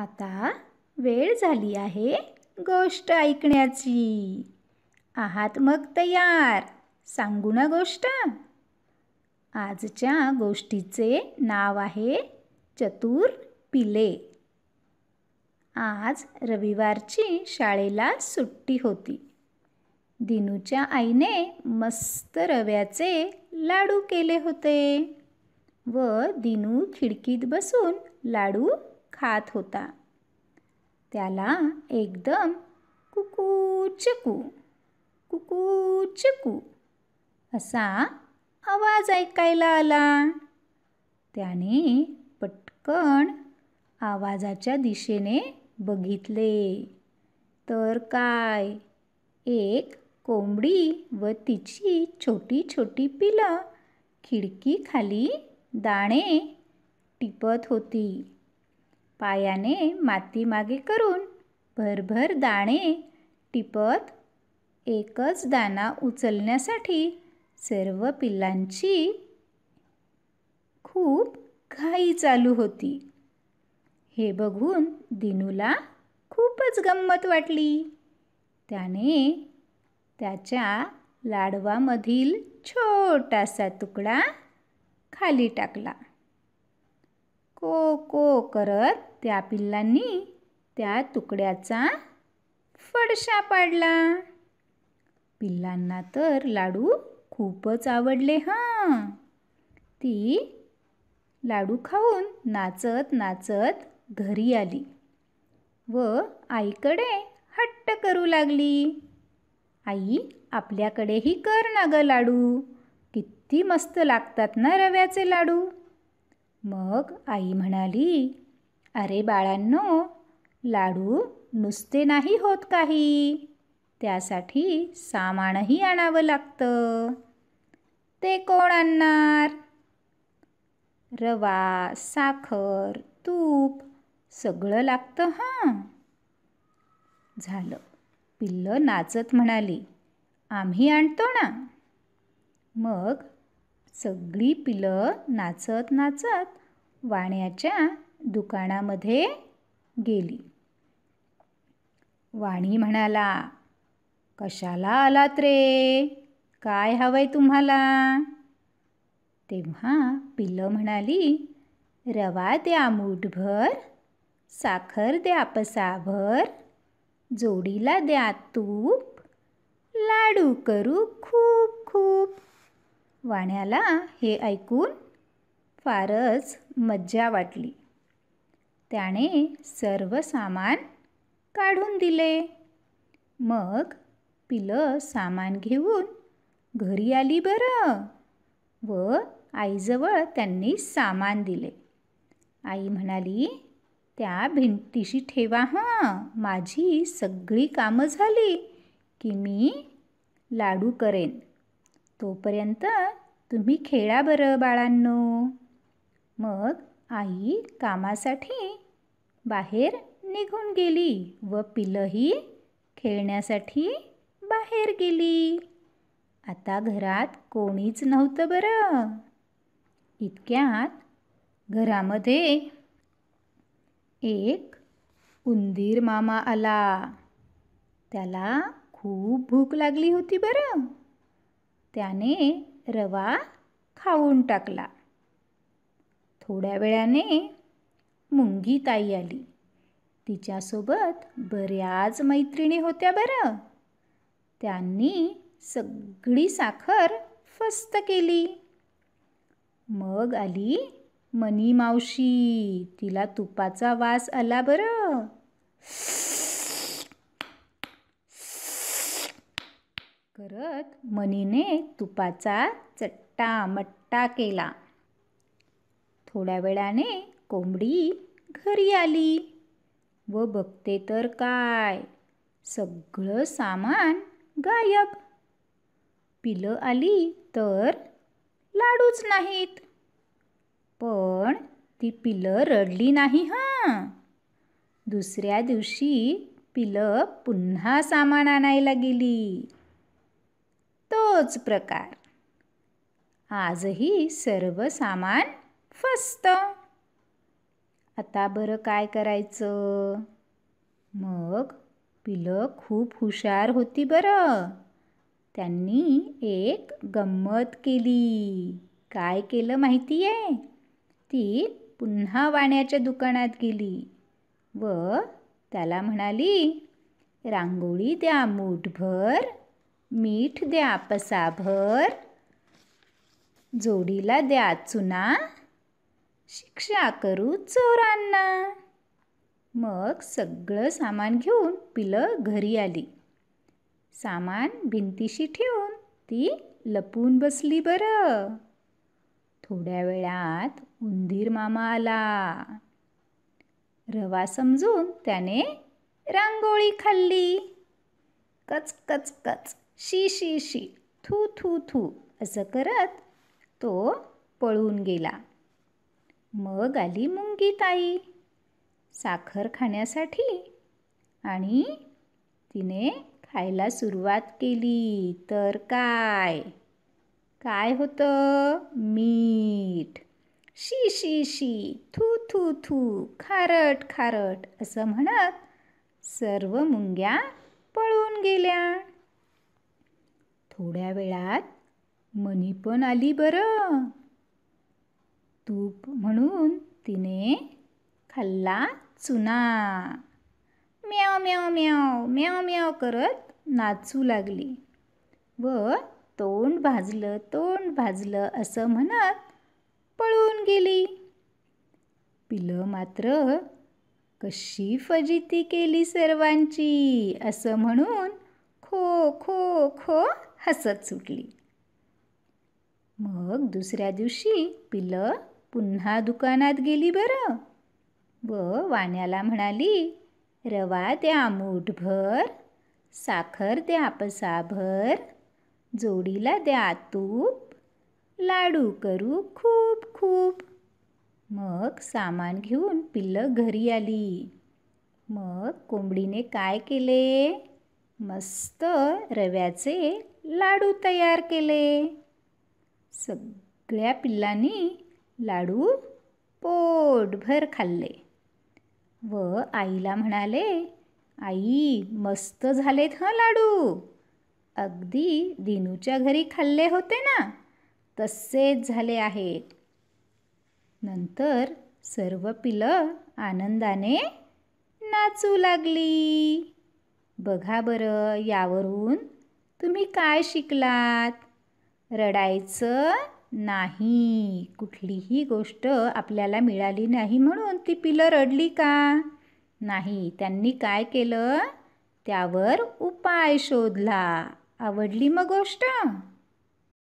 आता वेळ झाली आहे गोष्ट ऐकण्याची आहात मग तयार सांगू ना गोष्ट आजच्या गोष्टीचे नाव आहे चतुर पिले आज रविवारची शाळेला सुट्टी होती दिनूच्या आईने मस्त रव्याचे लाडू केले होते व दिनू खिडकीत बसून लाडू खात होता त्याला एकदम कुकूचकू कुकूचकू असा आवाज ऐकायला आला त्याने पटकन आवाजाच्या दिशेने बघितले तर काय एक कोंबडी व तिची छोटी छोटी पिलं खिडकीखाली दाणे टिपत होती पायाने माती मागे करून भरभर दाणे टिपत एकच दाणा उचलण्यासाठी सर्व पिल्लांची खूप घाई चालू होती हे बघून दिनूला खूपच गंमत वाटली त्याने त्याच्या लाडवामधील छोटासा तुकडा खाली टाकला को को करत त्या पिल्लांनी त्या तुकड्याचा फडशा पाडला पिल्लांना तर लाडू खूपच आवडले हां ती लाडू खाऊन नाचत नाचत घरी आली व आईकडे हट्ट करू लागली आई आपल्याकडेही कर ना गं लाडू किती मस्त लागतात ना रव्याचे लाडू मग आई म्हणाली अरे बाळांनो लाडू नुसते नाही होत काही त्यासाठी सामानही आणावं लागतं ते कोण आणणार रवा साखर तूप सगळं लागतं हां झालं पिल्लं नाचत म्हणाली आम्ही आणतो ना मग सगळी पिलं नाचत नाचत वाण्याच्या दुकानामध्ये गेली वाणी म्हणाला कशाला आलात रे काय हवंय तुम्हाला तेव्हा पिलं म्हणाली रवा द्या मूठभर साखर द्या पसाभर जोडीला द्या तूप लाडू करू खूप खूप वाण्याला हे ऐकून फारच मज्जा वाटली त्याने सर्व सामान काढून दिले मग पिलं सामान घेऊन घरी आली बरं व आईजवळ त्यांनी सामान दिले आई म्हणाली त्या भिंतीशी ठेवा हां माझी सगळी कामं झाली की मी लाडू करेन तोपर्यंत तुम्ही खेळा बरं बाळांनो मग आई कामासाठी बाहेर निघून गेली व पिलंही खेळण्यासाठी बाहेर गेली आता घरात कोणीच नव्हतं बरं इतक्यात घरामध्ये एक उंदीर मामा आला त्याला खूप भूक लागली होती बरं त्याने रवा खाऊन टाकला थोड्या वेळाने मुंगी ताई आली तिच्यासोबत बऱ्याच मैत्रिणी होत्या बरं त्यांनी सगळी साखर फस्त केली मग आली मनी मावशी तिला तुपाचा वास आला बरं करत मनीने तुपाचा चट्टा मट्टा केला थोड्या वेळाने कोंबडी घरी आली व बघते तर काय सगळं सामान गायब पिलं आली तर लाडूच नाहीत पण ती पिलं रडली नाही हां दुसऱ्या दिवशी पिलं पुन्हा सामान आणायला गेली तोच प्रकार आजही सर्व सामान फस्त आता बरं काय करायचं मग पिलं खूप हुशार होती बरं त्यांनी एक गंमत केली काय केलं माहिती आहे ती पुन्हा वाण्याच्या दुकानात गेली व त्याला म्हणाली रांगोळी द्या मूठभर मीठ द्या पसाभर जोडीला द्या चुना शिक्षा करू चोरांना मग सगळं सामान घेऊन पिलं घरी आली सामान भिंतीशी ठेवून ती लपून बसली बरं थोड्या वेळात उंदीर मामा आला रवा समजून त्याने रांगोळी खाल्ली कच कच कच शी शी शी थू थू थू असं करत तो पळून गेला मग आली मुंगी ताई साखर खाण्यासाठी आणि तिने खायला सुरुवात केली तर काय काय होतं मीठ शी शी शी थू थू थू खारट खारट असं म्हणत सर्व मुंग्या पळून गेल्या थोड्या वेळात मनी पण आली बरं तूप म्हणून तिने खाल्ला चुना म्याव म्याव म्याव म्याव म्याव करत नाचू लागली व तोंड भाजलं तोंड भाजलं असं म्हणत पळून गेली पिलं मात्र कशी फजिती केली सर्वांची असं म्हणून खो खो खो हसत सुटली मग दुसऱ्या दिवशी पिलं पुन्हा दुकानात गेली बरं व वाण्याला म्हणाली रवा द्या भर साखर द्या भर जोडीला द्या आतूप लाडू करू खूप खूप मग सामान घेऊन पिल्लं घरी आली मग कोंबडीने काय केले मस्त रव्याचे लाडू तयार केले सगळ्या पिल्लांनी लाडू पोटभर खाल्ले व आईला म्हणाले आई मस्त झालेत हं लाडू अगदी दिनूच्या घरी खाल्ले होते ना तसेच झाले आहेत नंतर सर्व पिलं आनंदाने नाचू लागली बघा बरं यावरून तुम्ही काय शिकलात रडायचं नाही कुठलीही गोष्ट आपल्याला मिळाली नाही म्हणून ती पिलं रडली का नाही त्यांनी काय केलं त्यावर उपाय शोधला आवडली मग गोष्ट